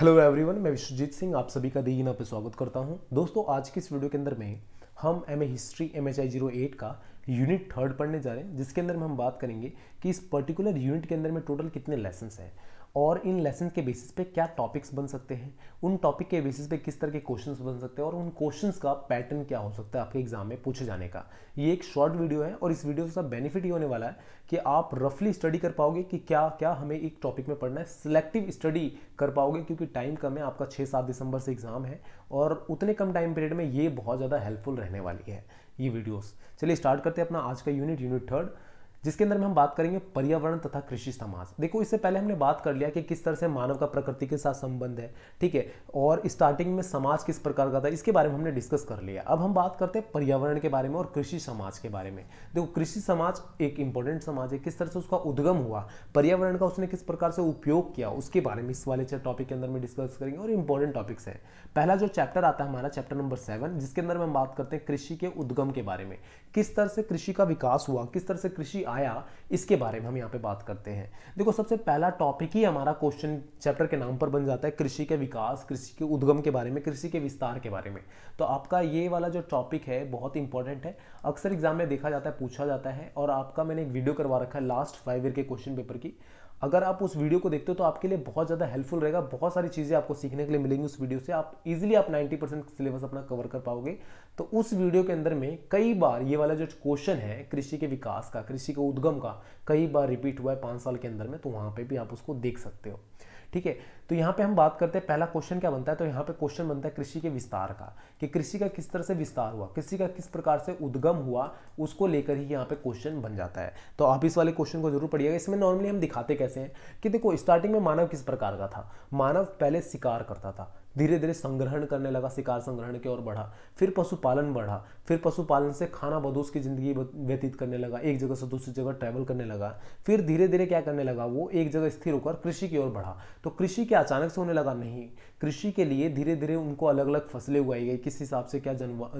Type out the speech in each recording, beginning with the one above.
hello everyone मैं विश्वजीत सिंह आप सभी का दीना पे स्वागत करता हूं दोस्तों आज की इस वीडियो के अंदर में हम M A history M H I zero eight का यूनिट थर्ड पढ़ने जा रहे हैं जिसके अंदर में हम बात करेंगे कि इस पर्टिकुलर यूनिट के अंदर में टोटल कितने लेसन्स हैं और इन लेसन के बेसिस पे क्या टॉपिक्स बन सकते हैं उन टॉपिक के बेसिस पे किस तरह के क्वेश्चंस बन सकते हैं और उन क्वेश्चंस का पैटर्न क्या हो सकता है आपके एग्जाम में पूछे जाने का ये एक शॉर्ट वीडियो है और इस वीडियो से बेनिफिट ये होने वाला है कि आप रफली स्टडी कर पाओगे कि क्या क्या हमें एक टॉपिक में पढ़ना है सिलेक्टिव स्टडी कर पाओगे क्योंकि टाइम कम है आपका छः सात दिसंबर से एग्ज़ाम है और उतने कम टाइम पीरियड में ये बहुत ज़्यादा हेल्पफुल रहने वाली है ये वीडियोज चलिए स्टार्ट करते हैं अपना आज का यूनिट यूनिट थर्ड जिसके अंदर में हम बात करेंगे पर्यावरण तथा कृषि समाज देखो इससे पहले हमने बात कर लिया कि किस तरह से मानव का प्रकृति के साथ संबंध है ठीक है और स्टार्टिंग में समाज किस प्रकार का था इसके बारे में हमने डिस्कस कर लिया अब हम बात करते हैं पर्यावरण के बारे में और कृषि समाज के बारे में देखो कृषि समाज एक इंपॉर्टेंट समाज है किस तरह से उसका उद्गम हुआ पर्यावरण का उसने किस प्रकार से उपयोग किया उसके बारे में इस वाले टॉपिक के अंदर में डिस्कस करेंगे और इंपॉर्टेंट टॉपिक्स है पहला जो चैप्टर आता है हमारा चैप्टर नंबर सेवन जिसके अंदर में हम बात करते हैं कृषि के उद्गम के बारे में किस तरह से कृषि का विकास हुआ किस तरह से कृषि आया इसके बारे में हम यहाँ पे बात करते हैं देखो सबसे पहला टॉपिक ही हमारा क्वेश्चन चैप्टर के नाम पर बन जाता है कृषि के विकास कृषि के उद्गम के बारे में कृषि के विस्तार के बारे में तो आपका ये वाला जो टॉपिक है बहुत इंपॉर्टेंट है अक्सर एग्जाम में देखा जाता है पूछा जाता है और आपका मैंने एक वीडियो करवा रखा है लास्ट फाइव ईयर के क्वेश्चन पेपर की अगर आप उस वीडियो को देखते हो तो आपके लिए बहुत ज़्यादा हेल्पफुल रहेगा बहुत सारी चीज़ें आपको सीखने के लिए मिलेंगी उस वीडियो से आप इजीली आप 90 परसेंट सिलेबस अपना कवर कर पाओगे तो उस वीडियो के अंदर में कई बार ये वाला जो क्वेश्चन है कृषि के विकास का कृषि के उद्गम का कई बार रिपीट हुआ है पाँच साल के अंदर में तो वहाँ पर भी आप उसको देख सकते हो ठीक है तो यहाँ पे हम बात करते हैं पहला क्वेश्चन क्या बनता है तो यहाँ पे क्वेश्चन बनता है कृषि के विस्तार का कि कृषि का किस तरह से विस्तार हुआ कृषि का किस प्रकार से उद्गम हुआ उसको लेकर ही यहाँ पे क्वेश्चन बन जाता है तो आप इस वाले क्वेश्चन को जरूर पढ़िएगा इसमें नॉर्मली हम दिखाते कैसे हैं कि देखो स्टार्टिंग में मानव किस प्रकार का था मानव पहले शिकार करता था धीरे धीरे संग्रहण करने लगा शिकार संग्रहण की ओर बढ़ा फिर पशुपालन बढ़ा फिर पशुपालन से खाना बदोश की ज़िंदगी व्यतीत करने लगा एक जगह से दूसरी जगह ट्रैवल करने लगा फिर धीरे धीरे क्या करने लगा वो एक जगह स्थिर होकर कृषि की ओर बढ़ा तो कृषि के अचानक से होने लगा नहीं कृषि के लिए धीरे धीरे उनको अलग अलग फसलें उगाई गई किस हिसाब से क्या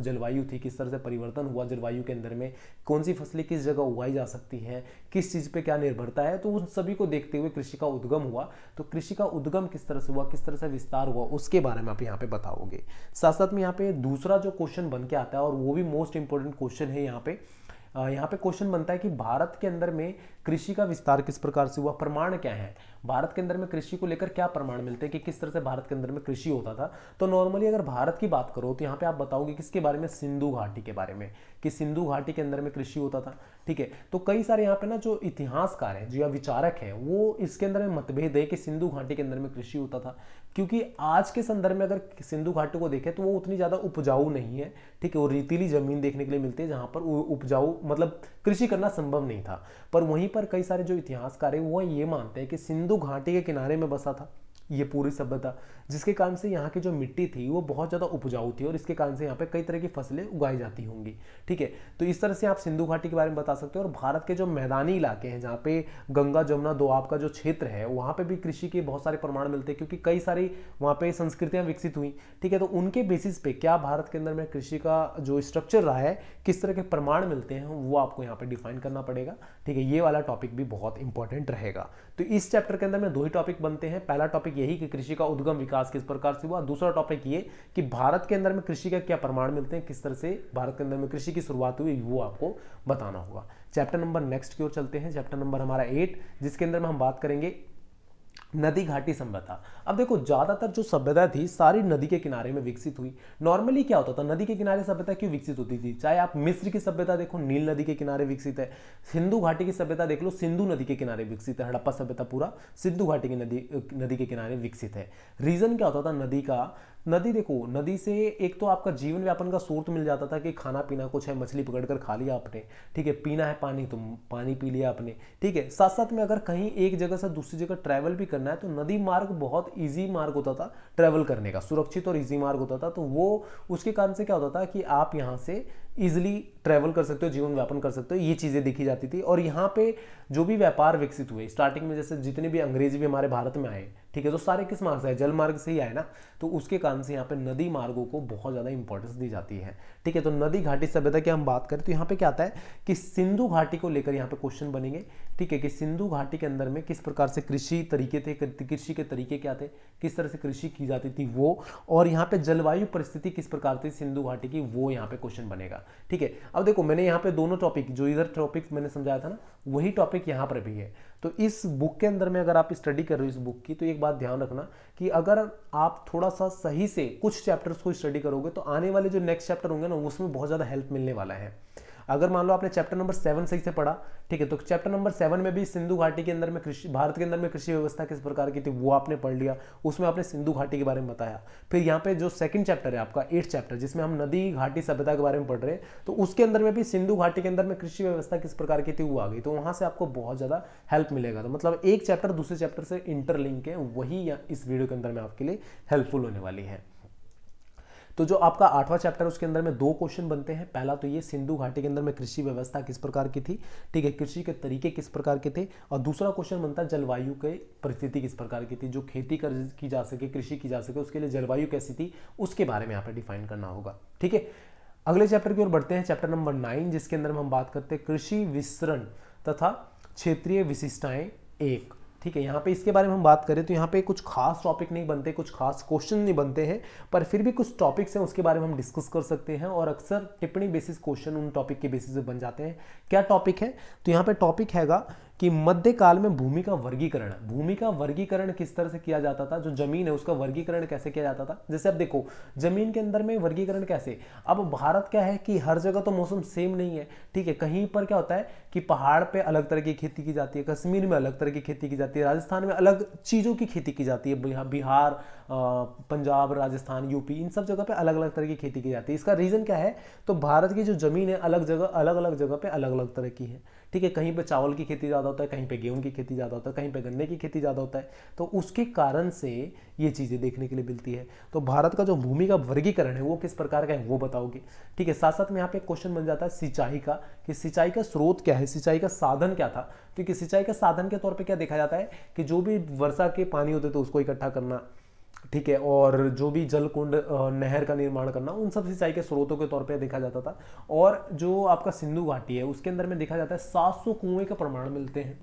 जलवायु थी किस तरह से परिवर्तन हुआ जलवायु के अंदर में कौन सी फसलें किस जगह उगाई जा सकती है किस चीज़ पे क्या निर्भरता है तो उन सभी को देखते हुए कृषि का उद्गम हुआ तो कृषि का उद्गम किस तरह से हुआ किस तरह से विस्तार हुआ उसके बारे में आप यहाँ पे बताओगे साथ साथ में यहाँ पे दूसरा जो क्वेश्चन बन के आता है और वो भी मोस्ट इंपॉर्टेंट क्वेश्चन है यहाँ पे यहाँ पे क्वेश्चन बनता है कि भारत के अंदर में कृषि का विस्तार किस प्रकार से हुआ प्रमाण क्या है भारत के अंदर में कृषि को लेकर क्या प्रमाण मिलते हैं कि किस तरह से भारत के अंदर में कृषि होता था तो नॉर्मली अगर भारत की बात करो तो यहाँ पे आप बताओगे किसके बारे में सिंधु घाटी के बारे में कि सिंधु घाटी के अंदर में कृषि होता था ठीक है तो कई सारे यहाँ पे ना जो इतिहासकार है जो या विचारक है वो इसके अंदर में मतभेद है कि सिंधु घाटी के अंदर में कृषि होता था क्योंकि आज के संदर्भ में अगर सिंधु घाटी को देखें तो वो उतनी ज़्यादा उपजाऊ नहीं है ठीक है वो रीतीली जमीन देखने के लिए मिलती है जहाँ पर उपजाऊ मतलब कृषि करना संभव नहीं था पर वहीं पर कई सारे जो इतिहासकार हैं वह ये मानते हैं कि सिंधु घाटी के किनारे में बसा था ये पूरी सभ्यता जिसके कारण से यहाँ की जो मिट्टी थी वो बहुत ज़्यादा उपजाऊ थी और इसके कारण से यहाँ पे कई तरह की फसलें उगाई जाती होंगी ठीक है तो इस तरह से आप सिंधु घाटी के बारे में बता सकते हो और भारत के जो मैदानी इलाके हैं जहाँ पे गंगा जमुना दोआब का जो क्षेत्र है वहाँ पर भी कृषि के बहुत सारे प्रमाण मिलते हैं क्योंकि कई सारी वहाँ पर संस्कृतियाँ विकसित हुई ठीक है तो उनके बेसिस पे क्या भारत के अंदर में कृषि का जो स्ट्रक्चर रहा है किस तरह के प्रमाण मिलते हैं वो आपको यहाँ पर डिफाइन करना पड़ेगा ठीक है ये वाला टॉपिक भी बहुत इंपॉर्टेंट रहेगा तो इस चैप्टर के अंदर में दो ही टॉपिक बनते हैं पहला टॉपिक यही कि कृषि का उद्गम विकास किस प्रकार से हुआ दूसरा टॉपिक ये कि भारत के अंदर में कृषि का क्या प्रमाण मिलते हैं किस तरह से भारत के अंदर में कृषि की शुरुआत हुई वो आपको बताना होगा चैप्टर नंबर नेक्स्ट की ओर चलते हैं चैप्टर नंबर हमारा एट जिसके अंदर में हम बात करेंगे नदी घाटी सभ्यता अब देखो ज़्यादातर जो सभ्यता थी सारी नदी के किनारे में विकसित हुई नॉर्मली क्या होता था नदी के किनारे सभ्यता क्यों विकसित होती थी चाहे आप मिस्र की सभ्यता देखो नील नदी के किनारे विकसित है सिंधु घाटी की सभ्यता देख लो सिंधु नदी के किनारे विकसित है हड़प्पा सभ्यता पूरा सिंधु घाटी की नदी नदी के किनारे विकसित है रीज़न क्या होता था नदी का नदी देखो नदी से एक तो आपका जीवन व्यापन का स्रोत मिल जाता था कि खाना पीना कुछ है मछली पकड़ कर खा लिया आपने ठीक है पीना है पानी तो पानी पी लिया आपने ठीक है साथ साथ में अगर कहीं एक जगह से दूसरी जगह ट्रैवल भी कर करना है तो नदी मार्ग बहुत ईजी मार्ग होता था ट्रैवल करने का सुरक्षित और इजी मार्ग होता था तो वो उसके कारण से क्या होता था कि आप यहाँ से ईजिली ट्रैवल कर सकते हो जीवन व्यापन कर सकते हो ये चीज़ें देखी जाती थी और यहाँ पे जो भी व्यापार विकसित हुए स्टार्टिंग में जैसे जितने भी अंग्रेजी भी हमारे भारत में आए ठीक है तो सारे किस मार्ग से आए जल मार्ग से ही आए ना तो उसके कारण से यहाँ पे नदी मार्गों को बहुत ज़्यादा इंपॉर्टेंस दी जाती है ठीक है तो नदी घाटी सभ्यता की हम बात करें तो यहाँ पे क्या आता है कि सिंधु घाटी को लेकर यहाँ पे क्वेश्चन बनेंगे ठीक है कि सिंधु घाटी के अंदर में किस प्रकार से कृषि तरीके थे कृषि के तरीके क्या थे किस तरह से कृषि की जाती थी वो और यहाँ पे जलवायु परिस्थिति किस प्रकार थी सिंधु घाटी की वो यहाँ पे क्वेश्चन बनेगा ठीक है अब देखो मैंने यहाँ पे दोनों टॉपिक जो इधर टॉपिक मैंने समझाया था ना वही टॉपिक यहाँ पर भी है तो इस बुक के अंदर में अगर आप स्टडी कर रहे हो इस बुक की तो एक बात ध्यान रखना कि अगर आप थोड़ा सा सही से कुछ चैप्टर्स को स्टडी करोगे तो आने वाले जो नेक्स्ट चैप्टर होंगे ना उसमें बहुत ज़्यादा हेल्प मिलने वाला है अगर मान लो आपने चैप्टर नंबर सेवन से पढ़ा ठीक है तो चैप्टर नंबर सेवन में भी सिंधु घाटी के अंदर में कृषि भारत के अंदर में कृषि व्यवस्था किस प्रकार की थी वो आपने पढ़ लिया उसमें आपने सिंधु घाटी के बारे में बताया फिर यहाँ पे जो सेकंड चैप्टर है आपका एट चैप्टर जिसमें हम नदी घाटी सभ्यता के बारे में पढ़ रहे हैं तो उसके अंदर में भी सिंधु घाटी के अंदर में कृषि व्यवस्था किस प्रकार की थी वो आ गई तो वहाँ से आपको बहुत ज़्यादा हेल्प मिलेगा तो मतलब एक चैप्टर दूसरे चैप्टर से इंटरलिंक है वही इस वीडियो के अंदर में आपके लिए हेल्पफुल होने वाली है तो जो आपका आठवां चैप्टर उसके अंदर में दो क्वेश्चन बनते हैं पहला तो ये सिंधु घाटी के अंदर में कृषि व्यवस्था किस प्रकार की थी ठीक है कृषि के तरीके किस प्रकार के थे और दूसरा क्वेश्चन बनता है जलवायु के परिस्थिति किस प्रकार की थी जो खेती कर की जा सके कृषि की जा सके उसके लिए जलवायु कैसी थी उसके बारे में यहाँ पर डिफाइन करना होगा ठीक है अगले चैप्टर की ओर बढ़ते हैं चैप्टर नंबर नाइन जिसके अंदर हम बात करते हैं कृषि विस्तरण तथा क्षेत्रीय विशिष्टाएं एक ठीक है यहाँ पे इसके बारे में हम बात करें तो यहाँ पे कुछ खास टॉपिक नहीं बनते कुछ खास क्वेश्चन नहीं बनते हैं पर फिर भी कुछ टॉपिक्स हैं उसके बारे में हम डिस्कस कर सकते हैं और अक्सर टिप्पणी बेसिस क्वेश्चन उन टॉपिक के बेसिस पे बन जाते हैं क्या टॉपिक है तो यहाँ पे टॉपिक हैगा कि मध्यकाल में भूमि का वर्गीकरण भूमि का वर्गीकरण किस तरह से किया जाता था जो जमीन है उसका वर्गीकरण कैसे किया जाता था जैसे अब देखो जमीन के अंदर में वर्गीकरण कैसे अब भारत क्या है कि हर जगह तो मौसम सेम नहीं है ठीक है कहीं पर क्या होता है कि पहाड़ पर अलग तरह की खेती की जाती है कश्मीर में अलग तरह की खेती की जाती है राजस्थान में अलग चीज़ों की खेती की जाती है बिहार पंजाब राजस्थान यूपी इन सब जगह पे अलग अलग तरह की खेती की जाती है इसका रीज़न क्या है तो भारत की जो ज़मीन है अलग जगह अलग अलग जगह पे अलग अलग तरह की है ठीक है कहीं पे चावल की खेती ज़्यादा होता है कहीं पे गेहूं की खेती ज़्यादा होता है कहीं पे गन्ने की खेती ज़्यादा होता है तो उसके कारण से ये चीज़ें देखने के लिए मिलती है तो भारत का जो भूमि का वर्गीकरण है वो किस प्रकार का है वो बताओगे ठीक है साथ साथ में यहाँ पे क्वेश्चन बन जाता है सिंचाई का कि सिंचाई का स्रोत क्या है सिंचाई का साधन क्या था क्योंकि सिंचाई का साधन के तौर पर क्या देखा जाता है कि जो भी वर्षा के पानी होते थे तो उसको इकट्ठा करना ठीक है और जो भी जल कुंड नहर का निर्माण करना उन सब सिंचाई के स्रोतों के तौर पर देखा जाता था और जो आपका सिंधु घाटी है उसके अंदर में देखा जाता है सात सौ कुएं का प्रमाण मिलते हैं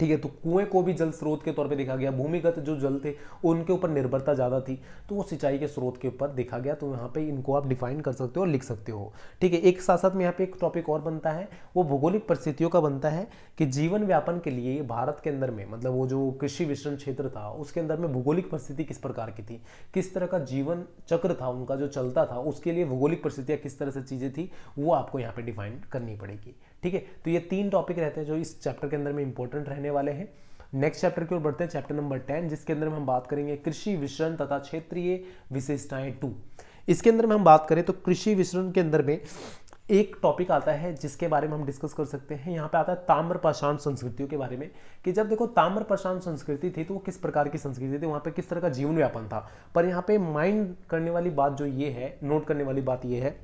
ठीक है तो कुएं को भी जल स्रोत के तौर पे देखा गया भूमिगत जो जल थे उनके ऊपर निर्भरता ज़्यादा थी तो वो सिंचाई के स्रोत के ऊपर देखा गया तो यहाँ पे इनको आप डिफाइन कर सकते हो और लिख सकते हो ठीक है एक साथ साथ में यहाँ पे एक टॉपिक और बनता है वो भौगोलिक परिस्थितियों का बनता है कि जीवन व्यापन के लिए भारत के अंदर में मतलब वो जो कृषि विश्रण क्षेत्र था उसके अंदर में भौगोलिक परिस्थिति किस प्रकार की थी किस तरह का जीवन चक्र था उनका जो चलता था उसके लिए भौगोलिक परिस्थितियाँ किस तरह से चीज़ें थी वो आपको यहाँ पर डिफाइन करनी पड़ेगी ठीक है तो ये तीन टॉपिक रहते हैं जो इस चैप्टर के अंदर में इंपॉर्टेंट रहने वाले हैं नेक्स्ट चैप्टर की ओर बढ़ते हैं चैप्टर नंबर टेन जिसके अंदर में हम बात करेंगे कृषि विश्रण तथा क्षेत्रीय विशेषताएं टू इसके अंदर में हम बात करें तो कृषि विश्रण के अंदर में एक टॉपिक आता है जिसके बारे में हम डिस्कस कर सकते हैं यहाँ पे आता है ताम्र पाषाण संस्कृतियों के बारे में कि जब देखो ताम्र पाषाण संस्कृति थी तो वो किस प्रकार की संस्कृति थी वहाँ पे किस तरह का जीवन व्यापन था पर यहाँ पे माइंड करने वाली बात जो ये है नोट करने वाली बात ये है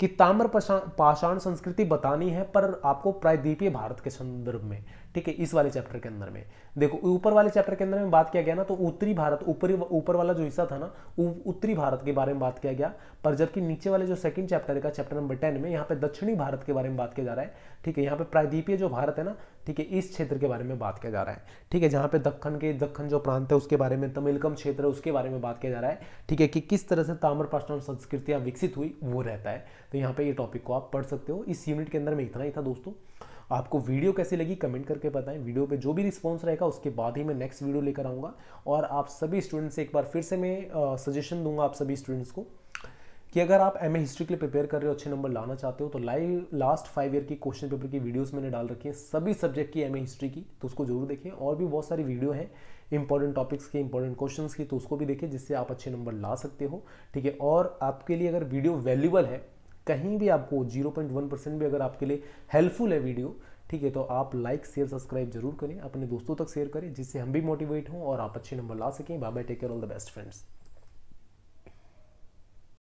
कि ताम्र पाषाण संस्कृति बतानी है पर आपको प्रायद्वीपीय भारत के संदर्भ में ठीक है इस वाले चैप्टर के अंदर में देखो ऊपर वाले चैप्टर के अंदर में बात किया गया ना तो उत्तरी भारत ऊपरी ऊपर वाला जो हिस्सा था ना उत्तरी भारत के बारे में बात किया गया पर जबकि नीचे वाले जो सेकंड चैप्टर का चैप्टर नंबर टेन में यहाँ पे दक्षिणी भारत के बारे में बात किया जा रहा है ठीक है यहाँ पे प्रायद्वीपीय जो भारत है ना ठीक है इस क्षेत्र के बारे में बात किया जा रहा है ठीक है जहाँ पे दखन के दक्खन जो प्रांत है उसके बारे में तमिलकम क्षेत्र है उसके बारे में बात किया जा रहा है ठीक है कि किस तरह से ताम्रपाषाण संस्कृतियाँ विकसित हुई वो रहता है तो यहाँ पे ये टॉपिक को आप पढ़ सकते हो इस यूनिट के अंदर में इतना ही था दोस्तों आपको वीडियो कैसी लगी कमेंट करके बताएं वीडियो पे जो भी रिस्पांस रहेगा उसके बाद ही मैं नेक्स्ट वीडियो लेकर आऊँगा और आप सभी स्टूडेंट्स से एक बार फिर से मैं सजेशन दूंगा आप सभी स्टूडेंट्स को कि अगर आप एम हिस्ट्री के लिए प्रिपेयर कर रहे हो अच्छे नंबर लाना चाहते हो तो लाइव लास्ट फाइव ईयर की क्वेश्चन पेपर की वीडियोस मैंने डाल रखी है सभी सब्जेक्ट की एम हिस्ट्री की तो उसको जरूर देखें और भी बहुत सारी वीडियो हैं इंपॉर्टेंट टॉपिक्स के इंपॉर्टेंट क्वेश्चंस की तो उसको भी देखें जिससे आप अच्छे नंबर ला सकते हो ठीक है और आपके लिए अगर वीडियो वैल्यूबल है कहीं भी आपको वन परसेंट भी अगर आपके लिए हेल्पफुल है वीडियो ठीक है तो आप लाइक शेयर सब्सक्राइब जरूर करें अपने दोस्तों तक शेयर करें जिससे हम भी मोटिवेट हों और आप अच्छे नंबर ला सकें bye bye take care all the best friends